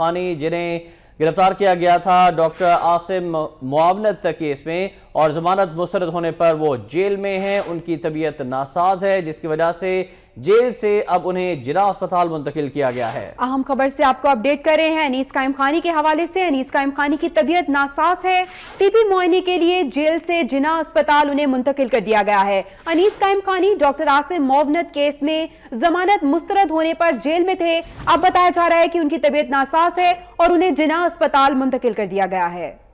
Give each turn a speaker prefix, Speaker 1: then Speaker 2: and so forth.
Speaker 1: थानी जिन्हें गिरफ्तार किया गया था डॉक्टर आसिम मुआवनत केस में और जमानत मुस्रद होने पर वो जेल में हैं उनकी तबीयत नासाज है जिसकी वजह से जेल से अब उन्हें जिला अस्पताल मुंतकिल किया गया है
Speaker 2: अहम खबर से आपको अपडेट कर रहे हैं अनीस कायम खानी के हवाले से अनीस कायम खानी की तबीयत नासास है टीबी मुआयने के लिए जेल से जिना अस्पताल उन्हें मुंतकिल कर दिया गया है अनीस कायम खानी डॉक्टर आसिम मोवनत केस में जमानत मुस्तरद होने पर जेल में थे अब बताया जा रहा है की उनकी तबीयत नासाज है और उन्हें जिना अस्पताल मुंतकिल कर दिया गया है